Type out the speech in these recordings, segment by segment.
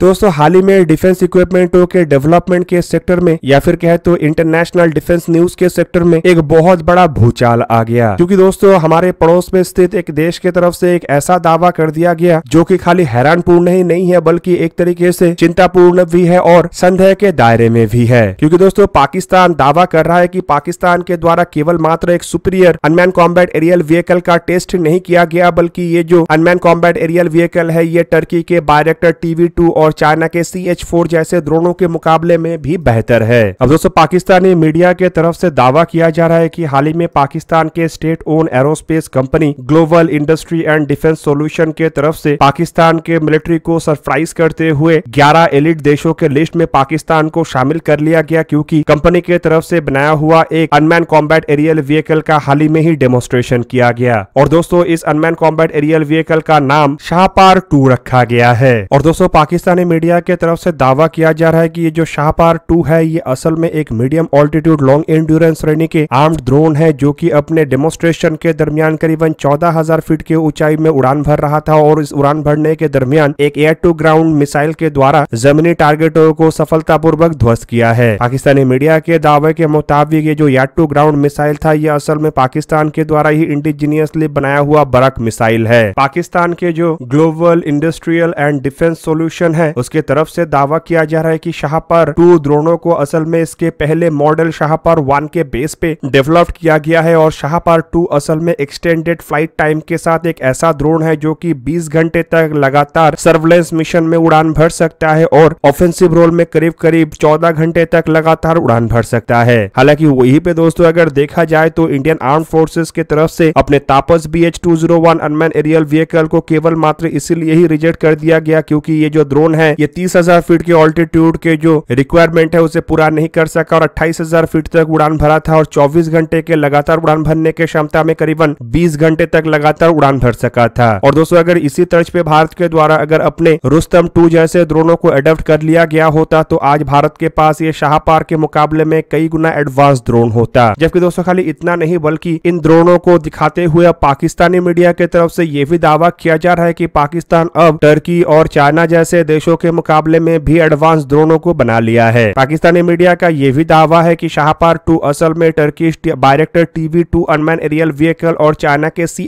तो दोस्तों हाल ही में डिफेंस इक्विपमेंटों के डेवलपमेंट के सेक्टर में या फिर कहे तो इंटरनेशनल डिफेंस न्यूज के सेक्टर में एक बहुत बड़ा भूचाल आ गया क्योंकि दोस्तों हमारे पड़ोस में स्थित एक देश के तरफ से एक ऐसा दावा कर दिया गया जो कि खाली हैरानपूर्ण ही नहीं है बल्कि एक तरीके से चिंतापूर्ण भी है और संदेह के दायरे में भी है क्यूँकी दोस्तों पाकिस्तान दावा कर रहा है की पाकिस्तान के द्वारा केवल मात्र एक superior unmanned combat aerial vehicle का टेस्ट नहीं किया गया बल्कि ये जो अनमैन कॉम्बैट एरियल व्हीकल है ये टर्की के बायरेक्टर टीवी टू और और चाइना के सी एच फोर जैसे ड्रोनों के मुकाबले में भी बेहतर है अब दोस्तों पाकिस्तानी मीडिया के तरफ से दावा किया जा रहा है कि हाल ही में पाकिस्तान के state owned aerospace company global industry and defence solution के तरफ से पाकिस्तान के मिलिट्री को सरप्राइज करते हुए 11 एलिट देशों के लिस्ट में पाकिस्तान को शामिल कर लिया गया क्योंकि कंपनी के तरफ से बनाया हुआ एक अनमैन कॉम्बैट एरियल व्हीकल का हाल ही में ही डेमोन्स्ट्रेशन किया गया और दोस्तों इस अनमैन कॉम्बैट एरियल व्हीकल का नाम शाहपार टू रखा गया है और दोस्तों पाकिस्तान पाकिस्तानी मीडिया के तरफ से दावा किया जा रहा है कि ये जो शाहपार टू है ये असल में एक मीडियम ऑल्टीट्यूड लॉन्ग एंड्यूरेंस श्रेणी के आर्म्ड ड्रोन है जो कि अपने डेमोस्ट्रेशन के दरमियान करीबन चौदह हजार फीट की ऊंचाई में उड़ान भर रहा था और इस उड़ान भरने के दरमियान एक एयर टू ग्राउंड मिसाइल के द्वारा जमीनी टारगेटों को सफलतापूर्वक ध्वस्त किया है पाकिस्तानी मीडिया के दावे के मुताबिक ये जो एयर टू ग्राउंड मिसाइल था यह असल में पाकिस्तान के द्वारा ही इंडिजीनियसली बनाया हुआ बरक मिसाइल है पाकिस्तान के जो global industrial and defence solution है है उसके तरफ से दावा किया जा रहा है कि शाहपर टू द्रोणों को असल में इसके पहले मॉडल शाहपर वन के बेस पे डेवलप्ड किया गया है और शाहपर टू असल में एक्सटेंडेड फ्लाइट टाइम के साथ एक ऐसा ड्रोन है जो की बीस घंटे तक लगातार सर्वेलेंस मिशन में उड़ान भर सकता है और ऑफेंसिव रोल में करीब करीब चौदह घंटे तक लगातार उड़ान भर सकता है हालांकि वही पे दोस्तों अगर देखा जाए तो इंडियन आर्म फोर्सेस के तरफ से अपने Tapas B H two zero one unmanned aerial vehicle को केवल मात्र इसीलिए ही रिजेक्ट कर दिया गया क्योंकि ये जो ड्रोन है ये तीस हजार फीट के ऑल्टीट्यूड के जो रिक्वायरमेंट है उसे पूरा नहीं कर सका और अट्ठाईस हजार फीट तक उड़ान भरा था और चौबीस घंटे के लगातार उड़ान भरने के क्षमता में करीबन बीस घंटे तक लगातार उड़ान भर सका था और दोस्तों अगर इसी तर्ज पे भारत के द्वारा अगर अपने रुस्तम टू जैसे ड्रोनों को एडोप्ट कर लिया गया होता तो आज भारत के पास ये शाहपार के मुकाबले में कई गुना एडवांस ड्रोन होता जबकि दोस्तों खाली इतना नहीं बल्कि इन ड्रोनों को दिखाते हुए पाकिस्तानी मीडिया की तरफ से ये भी दावा किया जा रहा है कि पाकिस्तान अब टर्की और चाइना जैसे देशों देशों के मुकाबले में भी एडवांस ड्रोनों को बना लिया है पाकिस्तानी मीडिया का यह भी दावा है की शाहपार टू असल में टर्किश डायरेक्टर टीवी 2 अनमैन एरियल व्हीकल और चाइना के सी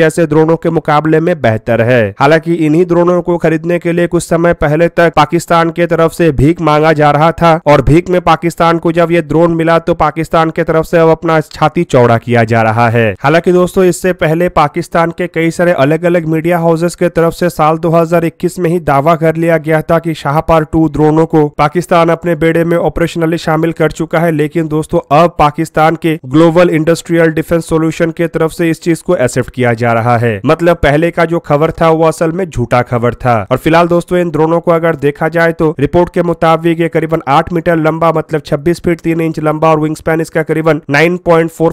जैसे ड्रोनों के मुकाबले में बेहतर है हालांकि इन्हीं ड्रोनों को खरीदने के लिए कुछ समय पहले तक पाकिस्तान के तरफ से भीख मांगा जा रहा था और भीख में पाकिस्तान को जब ये ड्रोन मिला तो पाकिस्तान के तरफ से अब अपना छाती चौड़ा किया जा रहा है हालांकि दोस्तों इससे पहले पाकिस्तान के कई सारे अलग अलग मीडिया हाउसेस के तरफ से साल 2021 में ही दावा कर लिया किया गया था कि शाहपार टू ड्रोनों को पाकिस्तान अपने बेड़े में ऑपरेशनली शामिल कर चुका है लेकिन दोस्तों अब पाकिस्तान के ग्लोबल इंडस्ट्रियल डिफेंस सोल्यूशन के तरफ से इस चीज को एक्सेप्ट किया जा रहा है मतलब पहले का जो खबर था वो असल में झूठा खबर था और फिलहाल दोस्तों इन ड्रोनों को अगर देखा जाए तो रिपोर्ट के मुताबिक ये करीबन आठ मीटर लंबा मतलब छब्बीस फीट तीन इंच लंबा और विंग स्पैन इसका करीबन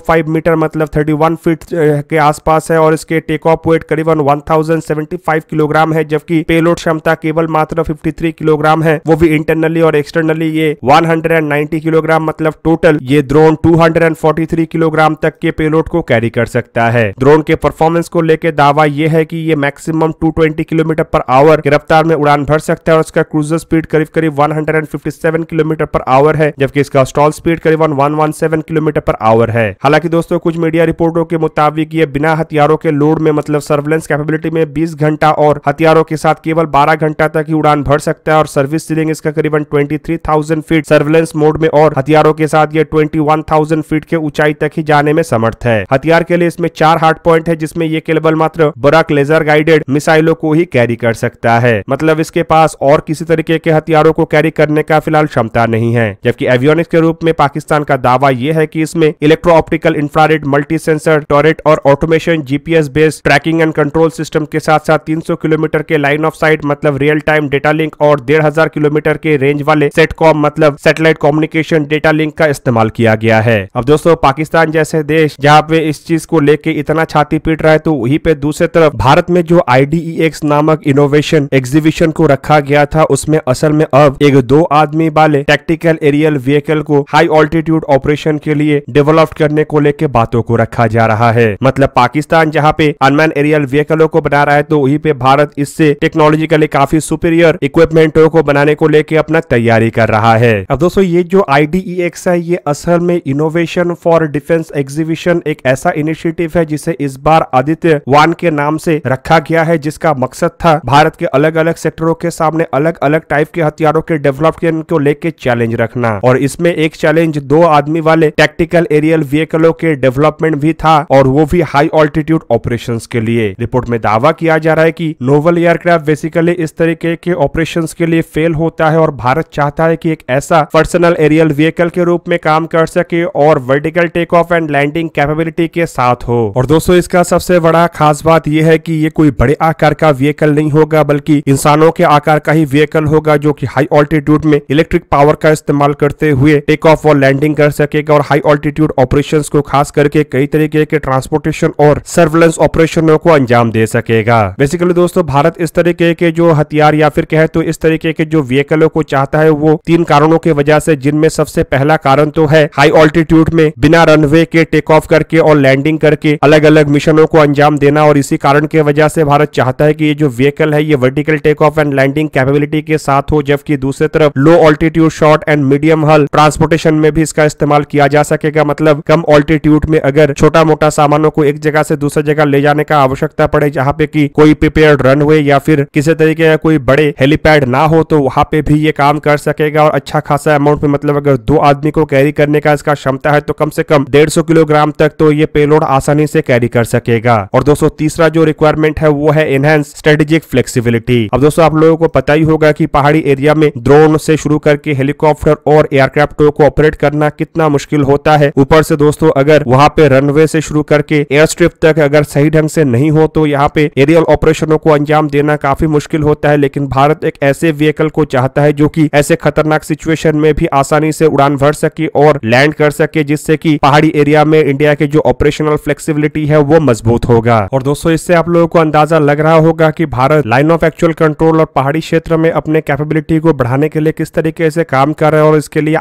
फाइव मीटर मतलब वन फीट के आसपास है और इसके टेक ऑफ वेट करीबन फाइव किलोग्राम है जबकि पेलोड क्षमता केवल मात्र मात्र 53 किलोग्राम है वो भी इंटरनली और एक्सटर्नली ये 190 किलोग्राम मतलब टोटल ये ड्रोन 243 किलोग्राम तक के पेलोड को कैरी कर सकता है ड्रोन के परफॉर्मेंस को लेकर दावा यह है की ये maximum two kilometre per hour की रफ्तार में उड़ान भर सकता है और उसका क्रूजर स्पीड करीब करीब वन किलोमीटर पर आवर है जबकि इसका स्टॉल स्पीड करीब वन किलोमीटर पर आवर है हालांकि दोस्तों कुछ मीडिया रिपोर्टों के मुताबिक ये बिना हथियारों के लोड में मतलब सर्वेलेंस कैपेबिलिटी में बीस घंटा और हथियारों के साथ केवल बारह घंटा तक की उड़ान भर सकता है और सर्विस सीलिंग इसका करीबन 23,000 फीट सर्विलेंस मोड में और हथियारों के साथ ये 21,000 फीट के ऊंचाई तक ही जाने में समर्थ है हथियार के लिए इसमें चार हार्ट पॉइंट है जिसमें ये केवल मात्र बराक लेजर गाइडेड मिसाइलों को ही कैरी कर सकता है मतलब इसके पास और किसी तरीके के हथियारों को कैरी करने का फिलहाल क्षमता नहीं है जबकि एवियोनिक्स के रूप में पाकिस्तान का दावा यह है की इसमें electro optical infrared multi sensor turret और automation GPS based tracking and control system के साथ साथ तीन किलोमीटर के लाइन ऑफ साइट मतलब real time M data link और डेढ़ हजार किलोमीटर के रेंज वाले सेटकॉम मतलब सेटेलाइट कम्युनिकेशन डेटा लिंक का इस्तेमाल किया गया है अब दोस्तों पाकिस्तान जैसे देश जहाँ पे इस चीज को लेके इतना छाती पीट रहा है तो वही पे दूसरे तरफ भारत में जो आई e नामक इनोवेशन एग्जीबिशन को रखा गया था उसमें असल में अब एक दो आदमी वाले टेक्टिकल एरियल व्हीकल को हाई ऑल्टीट्यूड ऑपरेशन के लिए डेवलप करने को लेके बातों को रखा जा रहा है मतलब पाकिस्तान जहाँ पे अनमैन एरियल व्हीकलों को बना रहा है तो वहीं पे भारत इससे टेक्नोलॉजिकली काफी सुपर इंटीरियर इक्विपमेंटों को बनाने को लेकर अपना तैयारी कर रहा है अब दोस्तों ये जो आई e है ये असल में इनोवेशन फॉर डिफेंस एग्जीबिशन एक ऐसा इनिशियटिव है जिसे इस बार आदित्य वान के नाम से रखा गया है जिसका मकसद था भारत के अलग अलग सेक्टरों के सामने अलग अलग टाइप के हथियारों के डेवलपमेंट को लेकर चैलेंज रखना और इसमें एक चैलेंज दो आदमी वाले टैक्टिकल एरियल व्हीकलों के डेवलपमेंट भी था और वो भी हाई ऑल्टीट्यूड ऑपरेशन के लिए रिपोर्ट में दावा किया जा रहा है की नोवल एयरक्राफ्ट बेसिकली इस तरीके के ऑपरेशन के लिए फेल होता है और भारत चाहता है की एक ऐसा पर्सनल एरियल व्हीकल के रूप में काम कर सके और vertical take off and landing capability के साथ हो और दोस्तों इसका सबसे बड़ा खास बात यह है की ये कोई बड़े आकार का व्हीकल नहीं होगा बल्कि इंसानों के आकार का ही व्हीकल होगा जो की हाई ऑल्टीट्यूड में इलेक्ट्रिक पावर का इस्तेमाल करते हुए टेक ऑफ और लैंडिंग कर सकेगा और हाई ऑल्टीट्यूड ऑपरेशन को खास करके कई तरीके के ट्रांसपोर्टेशन और सर्वेलेंस ऑपरेशनों को अंजाम दे सकेगा बेसिकली दोस्तों भारत इस तरीके के जो हथियार या फिर कहे तो इस तरीके के जो व्हीकलों को चाहता है वो तीन कारणों की वजह से जिनमें सबसे पहला कारण तो है हाई ऑल्टीट्यूड में बिना रनवे के टेक ऑफ करके और लैंडिंग करके अलग अलग मिशनों को अंजाम देना और इसी कारण के वजह से भारत चाहता है कि ये जो व्हीकल है ये vertical take off and landing capability के साथ हो जबकि दूसरी तरफ low altitude short and medium haul transportation में भी इसका इस्तेमाल किया जा सकेगा मतलब कम ऑल्टीट्यूड में अगर छोटा मोटा सामानों को एक जगह से दूसरी जगह ले जाने का आवश्यकता पड़े जहाँ पे की कोई प्रिपेयर रन या फिर किसी तरीके का कोई बड़े बड़े हेलीपैड ना हो तो वहाँ पे भी ये काम कर सकेगा और अच्छा खासा अमाउंट में मतलब अगर दो आदमी को कैरी करने का इसका क्षमता है तो कम से कम डेढ़ किलोग्राम तक तो ये पेलोड आसानी से कैरी कर सकेगा और दोस्तों तीसरा जो रिक्वायरमेंट है वो है एनहेंस स्ट्रेटेजिक फ्लेक्सीबिलिटी अब दोस्तों आप लोगों को पता ही होगा की पहाड़ी एरिया में ड्रोन से शुरू करके हेलीकॉप्टर और एयरक्राफ्ट को ऑपरेट करना कितना मुश्किल होता है ऊपर से दोस्तों अगर वहाँ पे रनवे से शुरू करके एयर स्ट्रिप तक अगर सही ढंग से नहीं हो तो यहाँ पे एरियल ऑपरेशनों को अंजाम देना काफी मुश्किल होता है लेकिन भारत एक ऐसे व्हीकल को चाहता है जो कि ऐसे खतरनाक सिचुएशन में भी आसानी से उड़ान भर सके और लैंड कर सके जिससे कि पहाड़ी एरिया में इंडिया के जो ऑपरेशनल फ्लेक्सिबिलिटी है वो मजबूत होगा और दोस्तों इससे आप लोगों को अंदाजा लग रहा होगा की Bharat line of actual control और पहाड़ी क्षेत्र में अपने कैपेबिलिटी को बढ़ाने के लिए किस तरीके से काम कर रहे हैं और इसके लिए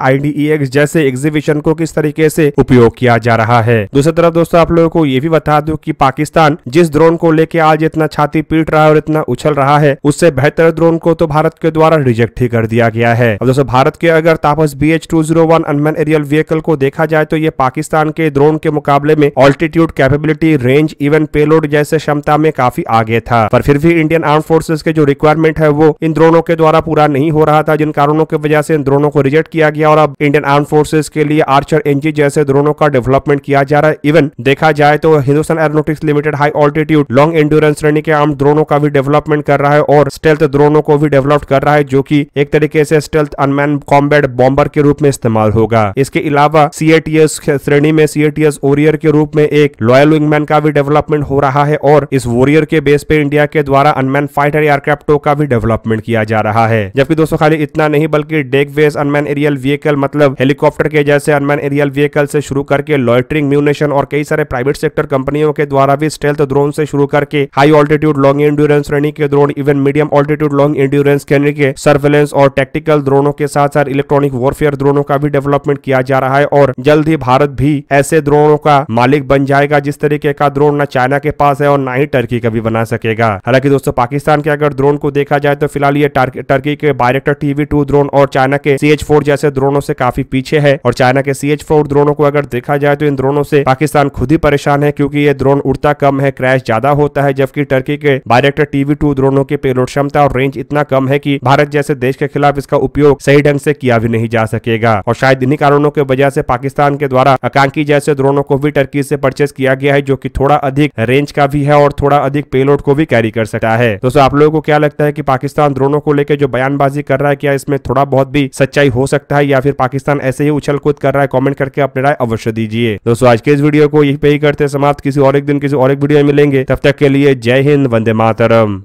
एक्स e जैसे एग्जीबिशन को किस तरीके से उपयोग किया जा रहा है दूसरी तरफ दोस्तों आप लोगों को ये भी बता दू की पाकिस्तान जिस ड्रोन को लेके आज इतना छाती पीट रहा है और इतना उछल रहा है उससे बेहतर ड्रोन को तो भारत के द्वारा रिजेक्ट ही कर दिया गया है अब दोस्तों भारत के अगर Tapas B H two zero one unmanned aerial vehicle को देखा जाए तो ये पाकिस्तान के ड्रोन के मुकाबले में altitude capability range even payload जैसे क्षमता में काफी आगे था पर फिर भी इंडियन आर्म फोर्सेज के जो रिक्वायरमेंट है वो इन ड्रोनों के द्वारा पूरा नहीं हो रहा था जिन कारणों की वजह से इन ड्रोनों को रिजेक्ट किया गया और अब इंडियन आर्म फोर्सेज के लिए आर्चर एनजी जैसे ड्रोनों का डेवलपमेंट किया जा रहा है इवन देखा जाए तो Hindustan aeronautics limited high altitude long endurance श्रेणी के आर्म ड्रोनों का भी डेवलपमेंट कर रहा है और स्टेल्थ ड्रोन दोनों को भी डेवलप कर रहा है जो की एक तरीके से स्टेल्थ अनमैन कॉम्बैट बॉम्बर के रूप में इस्तेमाल होगा इसके अलावा सीएटीएस श्रेणी में सीएटीएस वॉरियर के रूप में एक लॉयल विंगमैन का भी डेवलपमेंट हो रहा है और इस वॉरियर के बेस पे इंडिया के द्वारा अनमैन फाइटर एयरक्राफ्टों का भी डेवलपमेंट किया जा रहा है जबकि दोस्तों खाली इतना नहीं बल्कि deck base unmanned aerial vehicle मतलब हेलीकॉप्टर के जैसे अनमैन एरियल व्हीकल से शुरू करके लॉयटरिंग म्यूनेशन और कई सारे प्राइवेट सेक्टर कंपनियों के द्वारा भी स्टेल्थ ड्रोन से शुरू करके हाई ऑल्टीट्यूड लॉन्ग इंड्योरेंस श्रेणी के drone even medium altitude foot long endurance कैनरी के सर्वेलेंस और टेक्टिकल ड्रोनों के साथ साथ इलेक्ट्रॉनिक वॉरफेयर ड्रोनों का भी डेवलपमेंट किया जा रहा है और जल्द ही भारत भी ऐसे ड्रोनों का मालिक बन जाएगा जिस तरीके का ड्रोन न चाइना के पास है और न ही टर्की का भी बना सकेगा हालांकि दोस्तों पाकिस्तान के अगर ड्रोन को देखा जाए तो फिलहाल ये टर्की के बायरेक्टर टीवी टू ड्रोन और चाइना के सी जैसे ड्रोनों से काफी पीछे है और चाइना के सी ड्रोनों को अगर देखा जाए तो इन ड्रोनों से पाकिस्तान खुद ही परेशान है क्योंकि ये ड्रोन उड़ता कम है क्रैश ज्यादा होता है जबकि टर्की के बायरेक्टर टीवी टू ड्रोनों की पेलोड क्षमता और रेंज इतना कम है कि भारत जैसे देश के खिलाफ इसका उपयोग सही ढंग से किया भी नहीं जा सकेगा और शायद इन्हीं कारणों की वजह से पाकिस्तान के द्वारा आकांक्षी जैसे ड्रोनों को भी टर्की से परचेस किया गया है जो की थोड़ा अधिक रेंज का भी है और थोड़ा अधिक पेलोड को भी कैरी कर सकता है दोस्तों आप लोगों को क्या लगता है की पाकिस्तान ड्रोनों को लेकर जो बयानबाजी कर रहा है क्या इसमें थोड़ा बहुत भी सच्चाई हो सकता है या फिर पाकिस्तान ऐसे ही उछल कूद कर रहा है कॉमेंट करके अपने राय अवश्य दीजिए दोस्तों आज के इस वीडियो को यही पे ही करते समाप्त किसी और एक दिन किसी और एक वीडियो में मिलेंगे तब तक के लिए जय हिंद वंदे मातरम